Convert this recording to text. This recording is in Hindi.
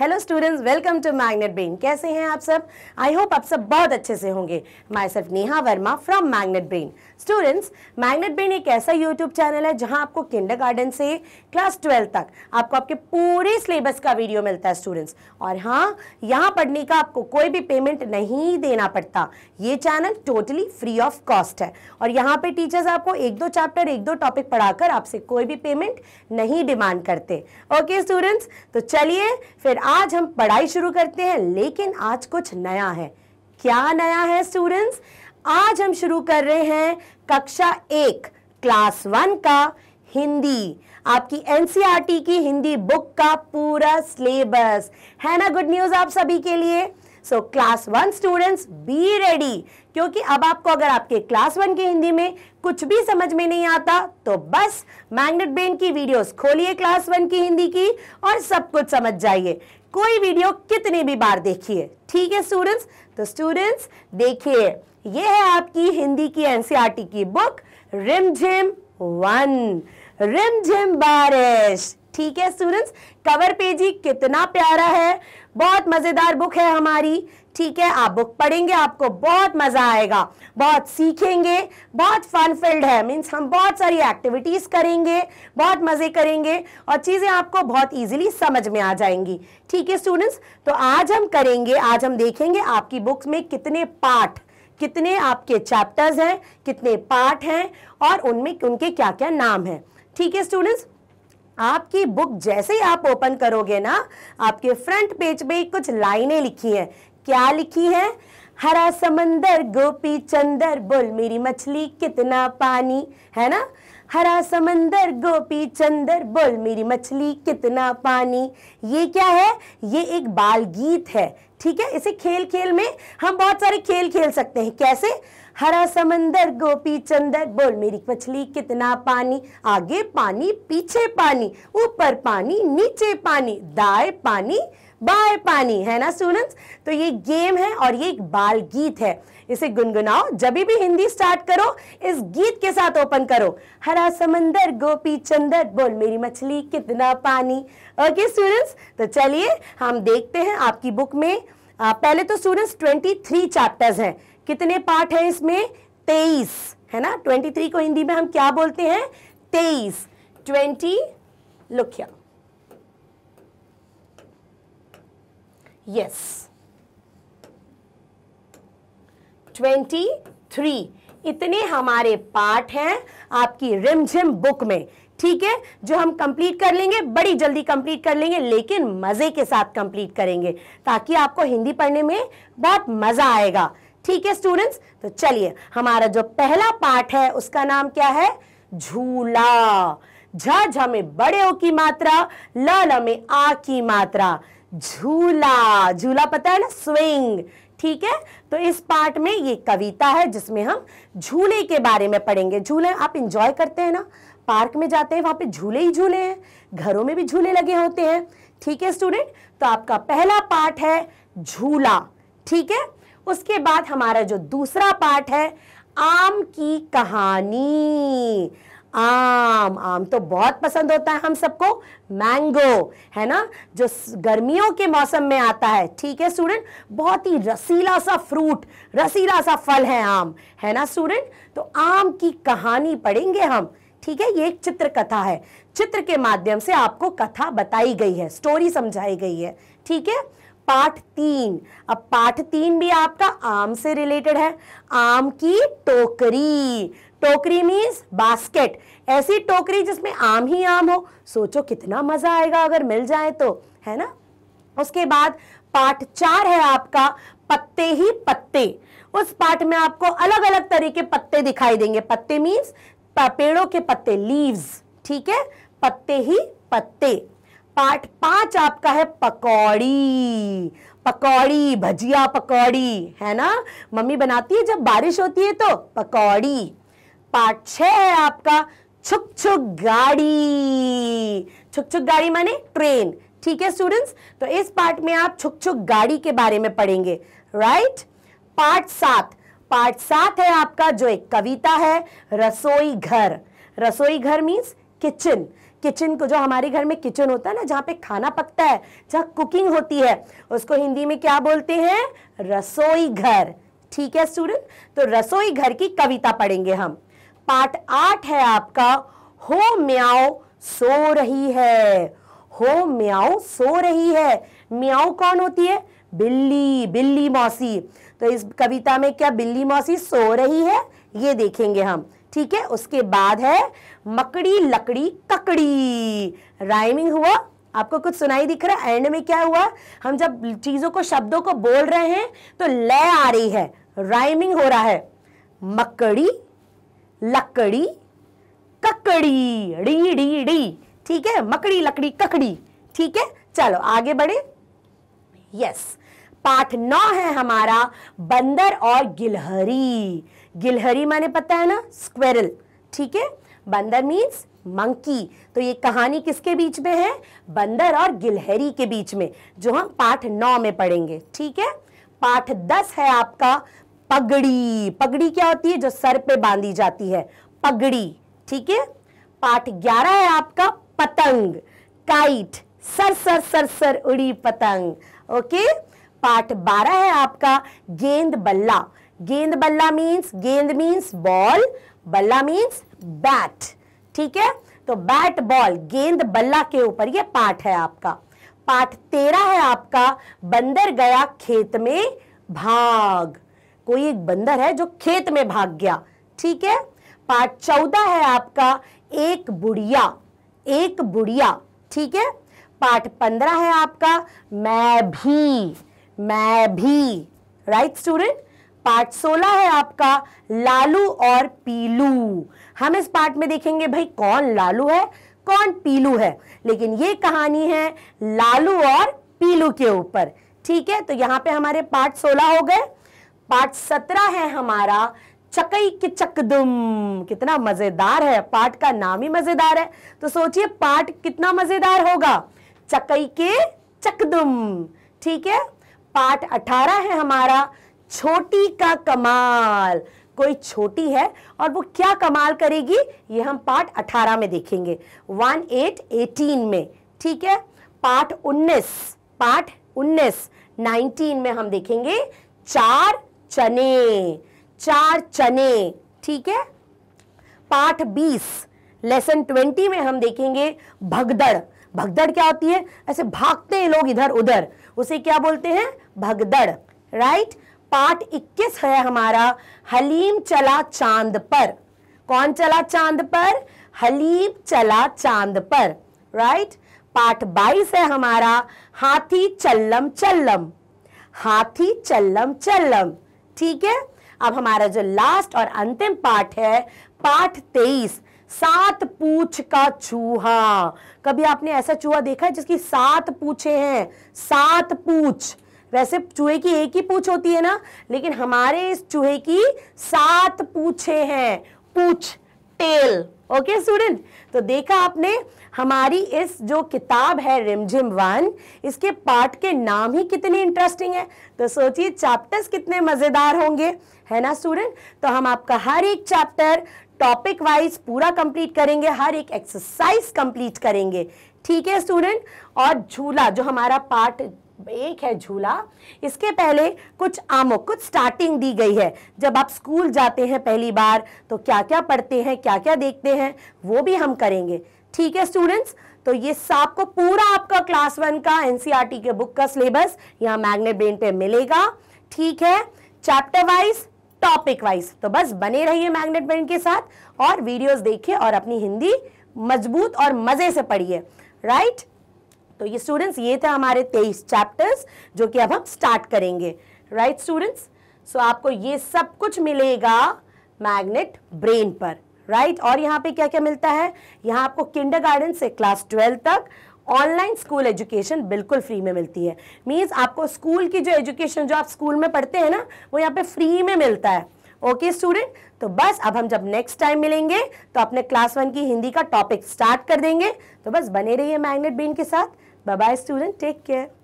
Hello students welcome to Magnet Brain कैसे हैं आप सब आई होप आप सब बहुत अच्छे से होंगे myself Neha Verma from Magnet Brain students Magnet Brain एक ऐसा यूट्यूब चैनल है जहां आपको किंडर से क्लास ट्वेल्व तक आपको आपके पूरे सिलेबस का वीडियो मिलता है स्टूडेंट्स और हाँ यहाँ पढ़ने का आपको कोई भी पेमेंट नहीं देना पड़ता ये channel totally free of cost है और यहाँ पर टीचर्स आपको एक दो चैप्टर एक दो टॉपिक पढ़ाकर आपसे कोई भी पेमेंट नहीं डिमांड करते ओके स्टूडेंट्स तो चलिए फिर आज हम पढ़ाई शुरू करते हैं लेकिन आज कुछ नया है क्या नया है स्टूडेंट्स आज हम शुरू कर रहे हैं कक्षा एक क्लास वन का हिंदी आपकी एनसीआरटी e की हिंदी बुक का पूरा सिलेबस है ना गुड न्यूज आप सभी के लिए so class one students be ready क्योंकि अब आपको अगर आपके क्लास वन के हिंदी में कुछ भी समझ में नहीं आता तो बस मैग्नेट ब्रेन की वीडियोस खोलिए क्लास वन की हिंदी की और सब कुछ समझ जाइए कोई वीडियो कितने भी बार देखिए ठीक है स्टूडेंट्स तो स्टूडेंट्स देखिए ये है आपकी हिंदी की एनसीईआरटी e की बुक रिमझिम वन रिमझिम बारिश ठीक है स्टूडेंट्स कवर पेज ही कितना प्यारा है बहुत मज़ेदार बुक है हमारी ठीक है आप बुक पढ़ेंगे आपको बहुत मज़ा आएगा बहुत सीखेंगे बहुत फन फील्ड है मीन्स हम बहुत सारी एक्टिविटीज़ करेंगे बहुत मज़े करेंगे और चीज़ें आपको बहुत इजीली समझ में आ जाएंगी ठीक है स्टूडेंट्स तो आज हम करेंगे आज हम देखेंगे आपकी बुक्स में कितने पार्ट कितने आपके चैप्टर्स हैं कितने पार्ट हैं और उनमें उनके क्या क्या नाम है ठीक है स्टूडेंट्स आपकी बुक जैसे ही आप ओपन करोगे ना आपके फ्रंट पेज पे कुछ लाइनें लिखी हैं क्या लिखी है हरा समंदर गोपी चंदर बोल मेरी मछली कितना पानी है ना हरा समंदर गोपी चंदर बोल मेरी मछली कितना पानी ये क्या है ये एक बाल गीत है ठीक है इसे खेल खेल में हम बहुत सारे खेल खेल सकते हैं कैसे हरा समंदर गोपी चंदर बोल मेरी मछली कितना पानी आगे पानी पीछे पानी ऊपर पानी नीचे पानी दाए पानी बाय पानी है ना स्टूडेंट्स तो ये गेम है और ये एक बाल गीत है इसे गुनगुनाओ जब भी हिंदी स्टार्ट करो इस गीत के साथ ओपन करो हरा समंदर गोपी चंदर बोल मेरी मछली कितना पानी ओके स्टूडेंट्स तो चलिए हम देखते हैं आपकी बुक में आ, पहले तो स्टूडेंट्स 23 चैप्टर्स हैं कितने पार्ट हैं इसमें तेईस है ना ट्वेंटी थ्री को हिंदी में हम क्या बोलते हैं तेईस ट्वेंटी लुखिया यस ट्वेंटी थ्री इतने हमारे पार्ट हैं आपकी रिमझिम बुक में ठीक है जो हम कंप्लीट कर लेंगे बड़ी जल्दी कंप्लीट कर लेंगे लेकिन मज़े के साथ कंप्लीट करेंगे ताकि आपको हिंदी पढ़ने में बहुत मज़ा आएगा ठीक है स्टूडेंट्स तो चलिए हमारा जो पहला पार्ट है उसका नाम क्या है झूला झ झ में बड़े ओ की मात्रा ल ल में आ की मात्रा झूला झूला पता है ना स्विंग ठीक है तो इस पार्ट में ये कविता है जिसमें हम झूले के बारे में पढ़ेंगे झूले आप इंजॉय करते हैं ना पार्क में जाते हैं वहां पे झूले ही झूले हैं घरों में भी झूले लगे होते हैं ठीक है स्टूडेंट तो आपका पहला पार्ट है झूला ठीक है उसके बाद हमारा जो दूसरा पार्ट है आम की कहानी आम आम तो बहुत पसंद होता है हम सबको मैंगो है ना जो गर्मियों के मौसम में आता है ठीक है स्टूडेंट बहुत ही रसीला सा फ्रूट रसीला सा फल है आम है ना स्टूडेंट तो आम की कहानी पढ़ेंगे हम ठीक है ये एक चित्र कथा है चित्र के माध्यम से आपको कथा बताई गई है स्टोरी समझाई गई है ठीक है पाठ तीन अब पाठ तीन भी आपका आम से रिलेटेड है आम की टोकरी टोकरी मीन्स बास्केट ऐसी टोकरी जिसमें आम ही आम हो सोचो कितना मजा आएगा अगर मिल जाए तो है ना उसके बाद पाठ चार है आपका पत्ते ही पत्ते उस पाठ में आपको अलग अलग तरह के पत्ते दिखाई देंगे पत्ते मीन्स पेड़ों के पत्ते लीव्स ठीक है पत्ते ही पत्ते पार्ट पांच आपका है पकौड़ी पकौड़ी भजिया पकौड़ी है ना मम्मी बनाती है जब बारिश होती है तो पकौड़ी पार्ट छ है आपका छुक छुक गाड़ी छुक छुक गाड़ी माने ट्रेन ठीक है स्टूडेंट्स तो इस पार्ट में आप छुक छुक गाड़ी के बारे में पढ़ेंगे राइट पार्ट सात पार्ट सात है आपका जो एक कविता है रसोई घर रसोई घर मीन्स किचन किचन को जो हमारे घर में किचन होता है ना जहाँ पे खाना पकता है जहाँ कुकिंग होती है उसको हिंदी में क्या बोलते हैं रसोई घर ठीक है स्टूडेंट तो रसोई घर की कविता पढ़ेंगे हम पार्ट आठ है आपका हो म्याओ सो रही है हो म्याओ सो रही है म्याओ कौन होती है बिल्ली बिल्ली मौसी तो इस कविता में क्या बिल्ली मौसी सो रही है ये देखेंगे हम ठीक है उसके बाद है मकड़ी लकड़ी ककड़ी राइमिंग हुआ आपको कुछ सुनाई दिख रहा है एंड में क्या हुआ हम जब चीजों को शब्दों को बोल रहे हैं तो लय आ रही है राइमिंग हो रहा है मकड़ी लकड़ी ककड़ी डी डी डी ठीक है मकड़ी लकड़ी ककड़ी ठीक है चलो आगे बढ़े यस yes. पाठ नौ है हमारा बंदर और गिलहरी गिलहरी माने पता है ना स्क्वेरल ठीक है बंदर मीन्स मंकी तो ये कहानी किसके बीच में है बंदर और गिलहरी के बीच में जो हम पाठ नौ में पढ़ेंगे ठीक है पाठ दस है आपका पगड़ी पगड़ी क्या होती है जो सर पे बांधी जाती है पगड़ी ठीक है पाठ ग्यारह है आपका पतंग kite sir sir sir sir उड़ी पतंग ओके पार्ट बारह है आपका गेंद बल्ला गेंद बल्ला मीन्स गेंद मीन्स बॉल बल्ला मीन्स बैट ठीक है तो बैट बॉल गेंद बल्ला के ऊपर ये पाठ है आपका पाठ तेरह है आपका बंदर गया खेत में भाग कोई एक बंदर है जो खेत में भाग गया ठीक है पार्ट चौदह है आपका एक बुढ़िया एक बुढ़िया ठीक है पार्ट पंद्रह है आपका मैं भी मैं भी राइट स्टूडेंट पार्ट 16 है आपका लालू और पीलू हम इस पार्ट में देखेंगे भाई कौन लालू है कौन पीलू है लेकिन ये कहानी है लालू और पीलू के ऊपर ठीक है तो यहाँ पे हमारे पार्ट 16 हो गए पार्ट 17 है हमारा चकई के चकदम कितना मजेदार है पार्ट का नाम ही मजेदार है तो सोचिए पार्ट कितना मजेदार होगा चकई के चकदम ठीक है पार्ट अठारह है हमारा छोटी का कमाल कोई छोटी है और वो क्या कमाल करेगी ये हम पार्ट अठारह में देखेंगे वन एट एटीन में ठीक है पार्ट उन्नीस पार्ट उन्नीस नाइनटीन में हम देखेंगे चार चने चार चने ठीक है पार्ट बीस लेसन ट्वेंटी में हम देखेंगे भगदड़ भगदड़ क्या होती है ऐसे भागते हैं लोग इधर उधर उसे क्या बोलते हैं भगदड़ राइट पार्ट 21 है हमारा हलीम चला चांद पर कौन चला चांद पर हलीम चला चांद पर राइट पार्ट 22 है हमारा हाथी चल्लम चल्लम हाथी चल्लम चल्लम ठीक है अब हमारा जो लास्ट और अंतिम पार्ट है पार्ट 23 सात पूछ का चूहा कभी आपने ऐसा चूहा देखा है जिसकी सात पूछे हैं सात पूछ वैसे चूहे की एक ही पूछ होती है ना लेकिन हमारे इस चूहे की सात पूछे हैं पूछ टेल ओके स्टूडेंट तो देखा आपने हमारी इस जो किताब है रिमझिम वन इसके पार्ट के नाम ही कितने इंटरेस्टिंग है तो सोचिए चैप्टर्स कितने मज़ेदार होंगे है ना स्टूडेंट तो हम आपका हर एक चैप्टर टॉपिक वाइज पूरा कंप्लीट करेंगे हर एक एक्सरसाइज कंप्लीट करेंगे ठीक है स्टूडेंट और झूला जो हमारा पार्ट एक है झूला इसके पहले कुछ आमों कुछ स्टार्टिंग दी गई है जब आप स्कूल जाते हैं पहली बार तो क्या क्या पढ़ते हैं क्या क्या देखते हैं वो भी हम करेंगे ठीक है स्टूडेंट्स तो ये को पूरा आपका क्लास वन का एनसीईआरटी e के बुक का सिलेबस यहाँ मैग्नेट ब्रेन पे मिलेगा ठीक है चैप्टर वाइज टॉपिक वाइज तो बस बने रहिए मैग्नेट ब्रेन के साथ और वीडियोज देखिए और अपनी हिंदी मजबूत और मज़े से पढ़िए राइट तो ये स्टूडेंट्स ये थे हमारे तेईस चैप्टर्स जो कि अब हम स्टार्ट करेंगे राइट स्टूडेंट्स सो आपको ये सब कुछ मिलेगा मैग्नेट ब्रेन पर राइट right? और यहाँ पे क्या क्या मिलता है यहाँ आपको किंडर से क्लास ट्वेल्व तक ऑनलाइन स्कूल एजुकेशन बिल्कुल फ्री में मिलती है मीन्स आपको स्कूल की जो एजुकेशन जो आप स्कूल में पढ़ते हैं ना वो यहाँ पे फ्री में मिलता है ओके okay, स्टूडेंट तो बस अब हम जब नेक्स्ट टाइम मिलेंगे तो अपने क्लास वन की हिंदी का टॉपिक स्टार्ट कर देंगे तो बस बने रहिए मैग्नेट बीन के साथ Bye-bye student. Take care.